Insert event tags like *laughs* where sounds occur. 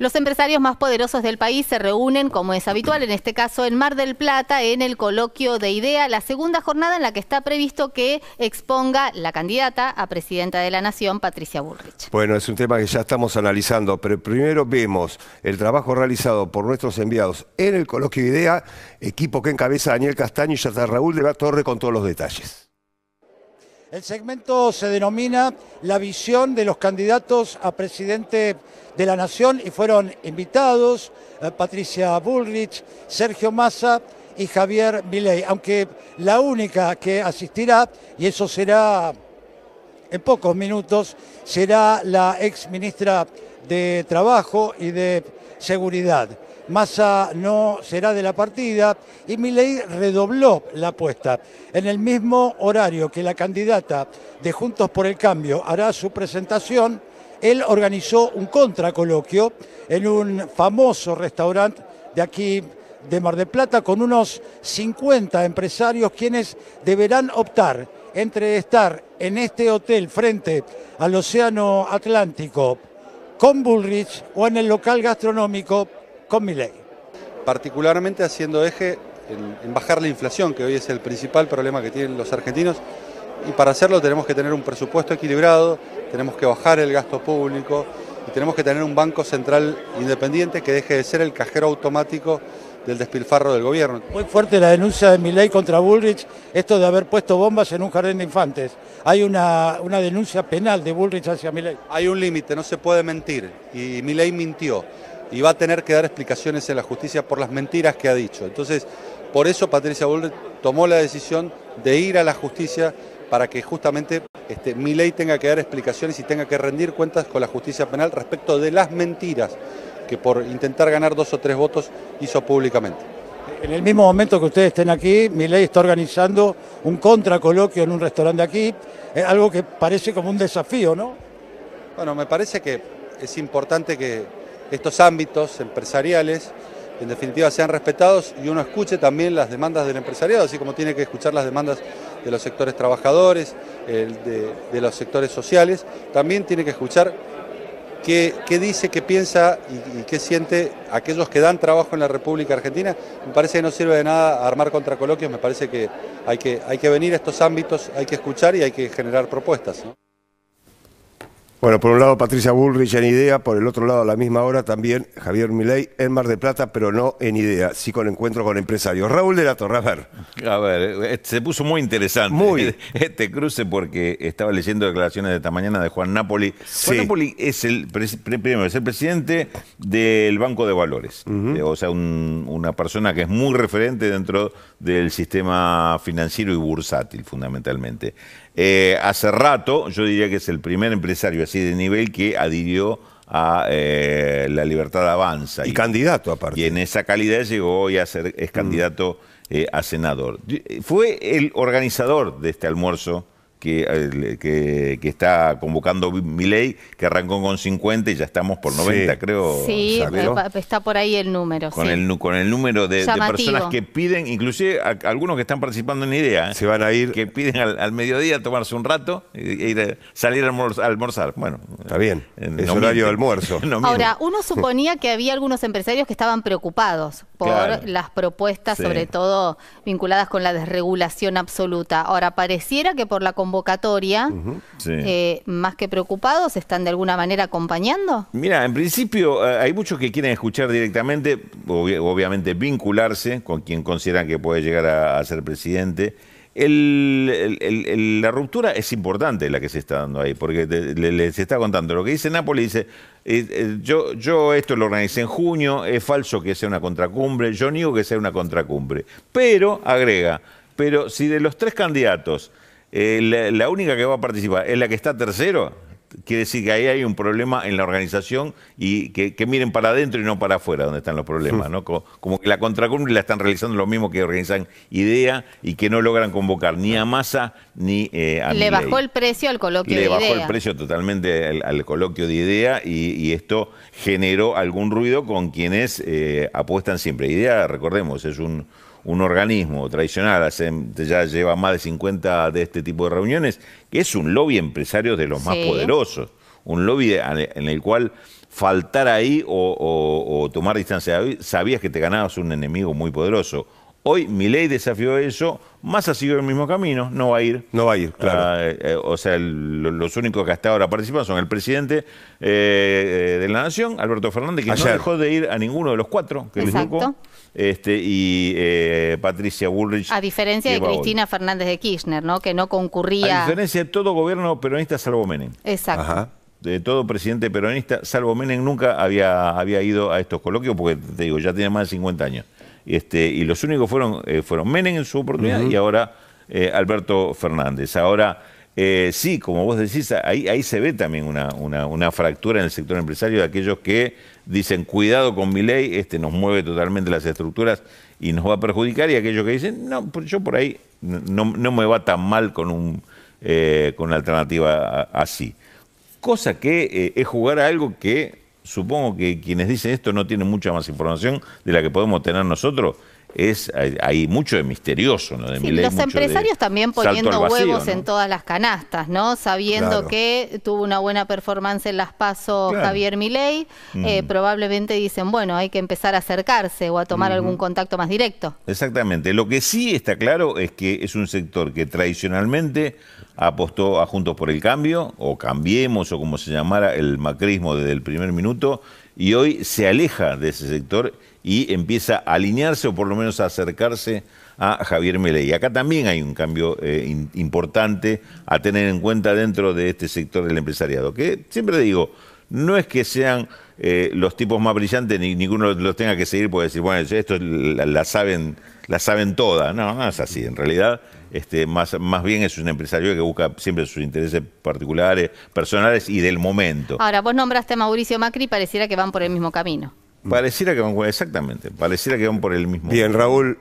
Los empresarios más poderosos del país se reúnen, como es habitual en este caso, en Mar del Plata, en el coloquio de IDEA, la segunda jornada en la que está previsto que exponga la candidata a presidenta de la Nación, Patricia Bullrich. Bueno, es un tema que ya estamos analizando, pero primero vemos el trabajo realizado por nuestros enviados en el coloquio IDEA, equipo que encabeza Daniel Castaño y ya Raúl de la Torre con todos los detalles. El segmento se denomina La visión de los candidatos a presidente de la Nación y fueron invitados eh, Patricia Bullrich, Sergio Massa y Javier Milei, aunque la única que asistirá, y eso será en pocos minutos, será la ex ministra de Trabajo y de Seguridad. Massa no será de la partida y Milei redobló la apuesta. En el mismo horario que la candidata de Juntos por el Cambio hará su presentación, él organizó un contracoloquio en un famoso restaurante de aquí de Mar de Plata con unos 50 empresarios quienes deberán optar entre estar en este hotel frente al Océano Atlántico con Bullrich o en el local gastronómico con mi Particularmente haciendo eje en, bajar la inflación, que hoy es el principal problema que tienen los argentinos, y para hacerlo tenemos que tener un presupuesto equilibrado, tenemos que bajar el gasto público y tenemos que tener un banco central independiente que deje de ser el cajero automático del despilfarro del gobierno. Muy fuerte la denuncia de Milei contra Bullrich, esto de haber puesto bombas en un jardín de infantes. Hay una, una denuncia penal de Bullrich hacia Milei. Hay un límite, no se puede mentir, y ley mintió y va a tener que dar explicaciones en la justicia por las mentiras que ha dicho. Entonces, por eso Patricia Bullrich tomó la decisión de ir a la justicia para que justamente este, ley tenga que dar explicaciones y tenga que rendir cuentas con la justicia penal respecto de las mentiras que por intentar ganar dos o tres votos hizo públicamente. En el mismo momento que ustedes estén aquí, ley está organizando un contracoloquio en un restaurante aquí, algo que parece como un desafío, ¿no? Bueno, me parece que es importante que estos ámbitos empresariales, en definitiva, sean respetados y uno escuche también las demandas del empresariado, así como tiene que escuchar las demandas de los sectores trabajadores, de, los sectores sociales, también tiene que escuchar qué, dice, qué piensa y, qué siente aquellos que dan trabajo en la República Argentina. Me parece que no sirve de nada armar contracoloquios, me parece que hay que, venir a estos ámbitos, hay que escuchar y hay que generar propuestas. Bueno, por un lado Patricia Bullrich en Idea, por el otro lado a la misma hora también Javier Milei en Mar de Plata, pero no en Idea, sí con encuentro con empresarios. Raúl de la Torre, a ver. A ver, eh, se puso muy interesante *laughs* este cruce porque estaba leyendo declaraciones de esta mañana de Juan Napoli. Juan Napoli es el, primero, es el presidente del Banco de Valores, eh, o sea, una persona que es muy referente dentro del sistema financiero y bursátil fundamentalmente. Eh, hace rato, yo diría que es el primer empresario y de nivel que adhirió a eh, La Libertad Avanza. Y, candidato aparte. Y en esa calidad llegó hoy a ser es mm. candidato eh, a senador. Fue el organizador de este almuerzo eh, que, está convocando mi ley, que arrancó con 50 y ya estamos por 90, creo. Sí, está por ahí el número. Con, el, número de, personas que piden, inclusive algunos que están participando en Idea, se van a ir. Que piden al, mediodía tomarse un rato y salir a almorzar, Bueno, está bien. En, es horario de almuerzo. *laughs* Ahora, uno suponía que había algunos empresarios que estaban preocupados por las propuestas, sobre todo vinculadas con la desregulación absoluta. Ahora, pareciera que por la convocatoria, eh, más que preocupados, están de alguna manera acompañando. Mira, en principio eh, hay muchos que quieren escuchar directamente, obviamente vincularse con quien consideran que puede llegar a ser presidente la ruptura es importante la que se está dando ahí, porque le, se está contando. Lo que dice Nápoles dice, eh, eh, yo, yo esto lo organizé en junio, es falso que sea una contracumbre, yo niego que sea una contracumbre. Pero, agrega, pero si de los tres candidatos eh, la única que va a participar es la que está tercero, Quiere decir que ahí hay un problema en la organización y que, miren para adentro y no para afuera donde están los problemas, ¿no? Como, que la contracumbre la están realizando lo mismo que organizan IDEA y que no logran convocar ni a masa ni eh, a Le bajó el precio al coloquio de IDEA. Le bajó el precio totalmente al, coloquio de IDEA y, esto generó algún ruido con quienes eh, apuestan siempre. IDEA, recordemos, es un un organismo tradicional, hace, ya lleva más de 50 de este tipo de reuniones, que es un lobby empresario de los más poderosos, un lobby en el cual faltar ahí o, tomar distancia, sabías que te ganabas un enemigo muy poderoso. Hoy mi ley desafió eso, más ha sido el mismo camino, no va a ir. No va a ir, claro. Ah, eh, eh, o sea, los únicos que hasta ahora participan son el presidente eh, de la Nación, Alberto Fernández, que no dejó de ir a ninguno de los cuatro que Exacto. Este, y eh, Patricia Bullrich. A diferencia de Cristina Fernández de Kirchner, ¿no? que no concurría. A diferencia de todo gobierno peronista salvo Menem. Exacto. de todo presidente peronista, salvo Menem, nunca había, había ido a estos coloquios, porque te digo, ya tiene más de 50 años. Este, y los únicos fueron, eh, fueron Menem en su oportunidad y ahora eh, Alberto Fernández. Ahora eh, sí, como vos decís, ahí, ahí se ve también una, fractura en el sector empresario de aquellos que dicen, cuidado con mi ley, este nos mueve totalmente las estructuras y nos va a perjudicar, y aquellos que dicen, no, yo por ahí no, me va tan mal con, un, eh, una alternativa así. Cosa que eh, es jugar a algo que supongo que quienes dicen esto no tienen mucha más información de la que podemos tener nosotros, es hay, mucho de misterioso, ¿no? De los empresarios también poniendo huevos en todas las canastas, ¿no? Sabiendo que tuvo una buena performance en las pasos Javier Milei, eh, probablemente dicen, bueno, hay que empezar a acercarse o a tomar algún contacto más directo. Exactamente. Lo que sí está claro es que es un sector que tradicionalmente apostó a Juntos por el Cambio, o Cambiemos, o como se llamara el macrismo desde el primer minuto, y hoy se aleja de ese sector y empieza a alinearse o por lo menos a acercarse a Javier Milei. Acá también hay un cambio eh, importante a tener en cuenta dentro de este sector del empresariado, que siempre digo, no es que sean eh, los tipos más brillantes ni ninguno los tenga que seguir por decir, bueno, esto la, saben la saben toda. No, no es así. En realidad este, más, más bien es un empresario que busca siempre sus intereses particulares, personales y del momento. Ahora, vos nombraste a Mauricio Macri y pareciera que van por el mismo camino. Pareciera que van, exactamente, pareciera que van por el mismo. Bien, Raúl.